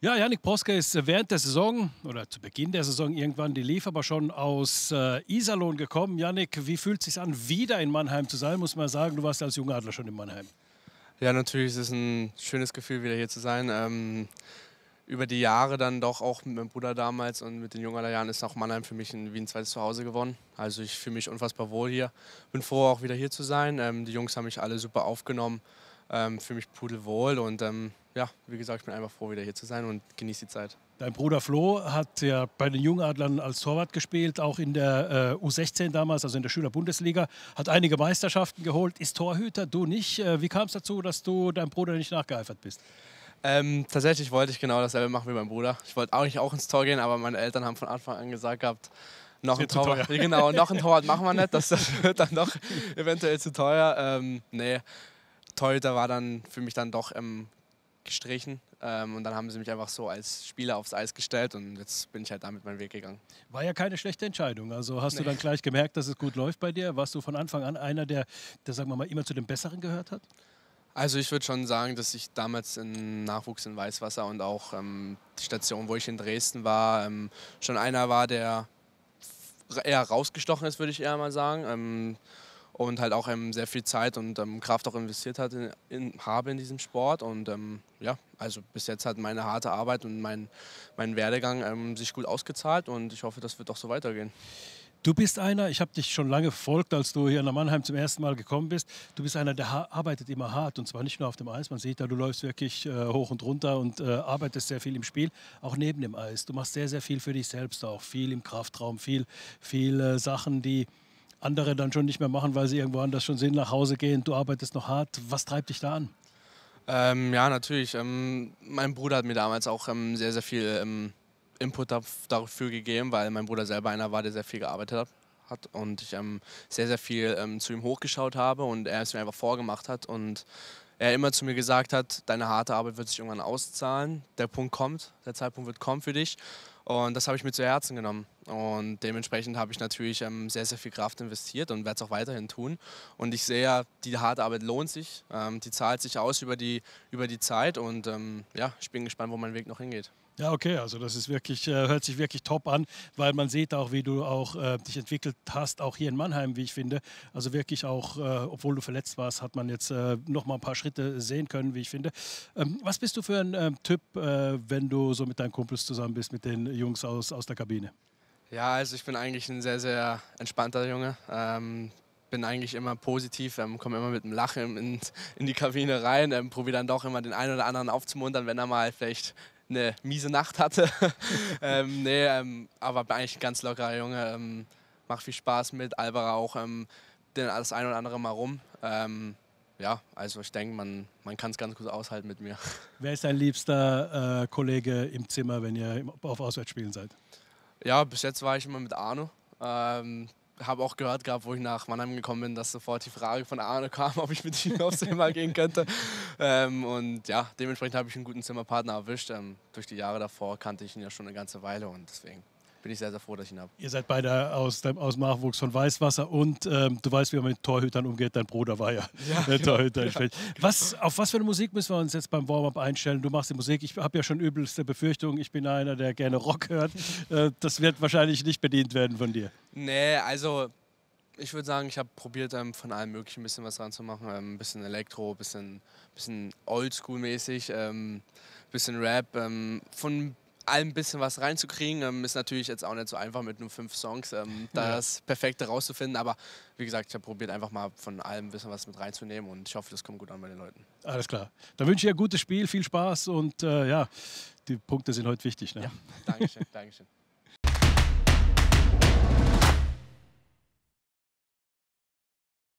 Ja, Janik Proske ist während der Saison oder zu Beginn der Saison irgendwann, die lief aber schon aus äh, Iserlohn gekommen. Janik, wie fühlt es sich an, wieder in Mannheim zu sein? Muss man sagen, du warst als junger Adler schon in Mannheim. Ja, natürlich ist es ein schönes Gefühl, wieder hier zu sein. Ähm, über die Jahre dann doch auch mit meinem Bruder damals und mit den jungen Jahren ist auch Mannheim für mich ein, wie ein zweites Zuhause geworden. Also ich fühle mich unfassbar wohl hier. Bin froh, auch wieder hier zu sein. Ähm, die Jungs haben mich alle super aufgenommen, ähm, fühle mich pudelwohl und ähm, ja, wie gesagt, ich bin einfach froh, wieder hier zu sein und genieße die Zeit. Dein Bruder Flo hat ja bei den Jungadlern als Torwart gespielt, auch in der äh, U16 damals, also in der Schülerbundesliga, hat einige Meisterschaften geholt, ist Torhüter, du nicht. Äh, wie kam es dazu, dass du deinem Bruder nicht nachgeeifert bist? Ähm, tatsächlich wollte ich genau dasselbe machen wie mein Bruder. Ich wollte eigentlich auch ins Tor gehen, aber meine Eltern haben von Anfang an gesagt gehabt, noch ein Torwart, genau, noch ein Torwart machen wir nicht, das, das wird dann doch eventuell zu teuer. Ähm, nee, Torhüter war dann für mich dann doch ähm, gestrichen. Ähm, und dann haben sie mich einfach so als Spieler aufs Eis gestellt und jetzt bin ich halt damit meinen Weg gegangen. War ja keine schlechte Entscheidung. Also hast nee. du dann gleich gemerkt, dass es gut läuft bei dir? Warst du von Anfang an einer, der, der sagen wir mal, immer zu den Besseren gehört hat? Also ich würde schon sagen, dass ich damals im Nachwuchs in Weißwasser und auch ähm, die Station, wo ich in Dresden war, ähm, schon einer war, der eher rausgestochen ist, würde ich eher mal sagen ähm, und halt auch ähm, sehr viel Zeit und ähm, Kraft auch investiert hat in, in, habe in diesem Sport. Und ähm, ja, also bis jetzt hat meine harte Arbeit und mein, mein Werdegang ähm, sich gut ausgezahlt und ich hoffe, das wird auch so weitergehen. Du bist einer, ich habe dich schon lange verfolgt, als du hier nach Mannheim zum ersten Mal gekommen bist. Du bist einer, der arbeitet immer hart und zwar nicht nur auf dem Eis. Man sieht da, du läufst wirklich äh, hoch und runter und äh, arbeitest sehr viel im Spiel, auch neben dem Eis. Du machst sehr, sehr viel für dich selbst auch, viel im Kraftraum, viel, viel äh, Sachen, die andere dann schon nicht mehr machen, weil sie irgendwo anders schon sehen, nach Hause gehen. Du arbeitest noch hart. Was treibt dich da an? Ähm, ja, natürlich. Ähm, mein Bruder hat mir damals auch ähm, sehr, sehr viel ähm, Input dafür gegeben, weil mein Bruder selber einer war, der sehr viel gearbeitet hat hat und ich ähm, sehr, sehr viel ähm, zu ihm hochgeschaut habe und er es mir einfach vorgemacht hat und er immer zu mir gesagt hat, deine harte Arbeit wird sich irgendwann auszahlen, der Punkt kommt, der Zeitpunkt wird kommen für dich und das habe ich mir zu Herzen genommen. Und dementsprechend habe ich natürlich ähm, sehr, sehr viel Kraft investiert und werde es auch weiterhin tun. Und ich sehe ja, die harte Arbeit lohnt sich, ähm, die zahlt sich aus über die, über die Zeit. Und ähm, ja, ich bin gespannt, wo mein Weg noch hingeht. Ja, okay, also das ist wirklich, äh, hört sich wirklich top an, weil man sieht auch, wie du auch äh, dich entwickelt hast, auch hier in Mannheim, wie ich finde. Also wirklich auch, äh, obwohl du verletzt warst, hat man jetzt äh, mal ein paar Schritte sehen können, wie ich finde. Ähm, was bist du für ein ähm, Typ, äh, wenn du so mit deinen Kumpels zusammen bist, mit den Jungs aus, aus der Kabine? Ja, also ich bin eigentlich ein sehr, sehr entspannter Junge. Ähm, bin eigentlich immer positiv, ähm, komme immer mit einem Lachen in, in die Kabine rein, ähm, probiere dann doch immer den einen oder anderen aufzumuntern, wenn er mal vielleicht eine miese Nacht hatte. ähm, nee, ähm, aber bin eigentlich ein ganz lockerer Junge. Ähm, macht viel Spaß mit, Alvara auch ähm, das ein oder andere Mal rum. Ähm, ja, also ich denke, man, man kann es ganz gut aushalten mit mir. Wer ist dein liebster äh, Kollege im Zimmer, wenn ihr auf Auswärtsspielen seid? Ja, bis jetzt war ich immer mit Arno. Ähm, habe auch gehört gehabt, wo ich nach Mannheim gekommen bin, dass sofort die Frage von Arno kam, ob ich mit ihm aufs Zimmer gehen könnte. Ähm, und ja, dementsprechend habe ich einen guten Zimmerpartner erwischt. Ähm, durch die Jahre davor kannte ich ihn ja schon eine ganze Weile und deswegen bin ich sehr, sehr froh, dass ich ihn habe. Ihr seid beide aus dem, aus dem Nachwuchs von Weißwasser und ähm, du weißt, wie man mit Torhütern umgeht. Dein Bruder war ja, ja der genau. Torhüter. Ja, genau. Was, auf was für eine Musik müssen wir uns jetzt beim Warm-up einstellen? Du machst die Musik. Ich habe ja schon übelste Befürchtungen. Ich bin einer, der gerne Rock hört. äh, das wird wahrscheinlich nicht bedient werden von dir. Nee, also ich würde sagen, ich habe probiert, ähm, von allem Möglichen ein bisschen was dran zu machen. Ähm, ein bisschen Elektro, ein bisschen, bisschen Oldschool-mäßig, ein ähm, bisschen Rap. Ähm, von ein bisschen was reinzukriegen. Ähm, ist natürlich jetzt auch nicht so einfach mit nur fünf Songs, ähm, da ja. das Perfekte rauszufinden. Aber wie gesagt, ich habe probiert, einfach mal von allem ein bisschen was mit reinzunehmen und ich hoffe, das kommt gut an bei den Leuten. Alles klar. Dann wünsche ich ein gutes Spiel, viel Spaß und äh, ja, die Punkte sind heute wichtig. Ne? Ja, Dankeschön, Dankeschön.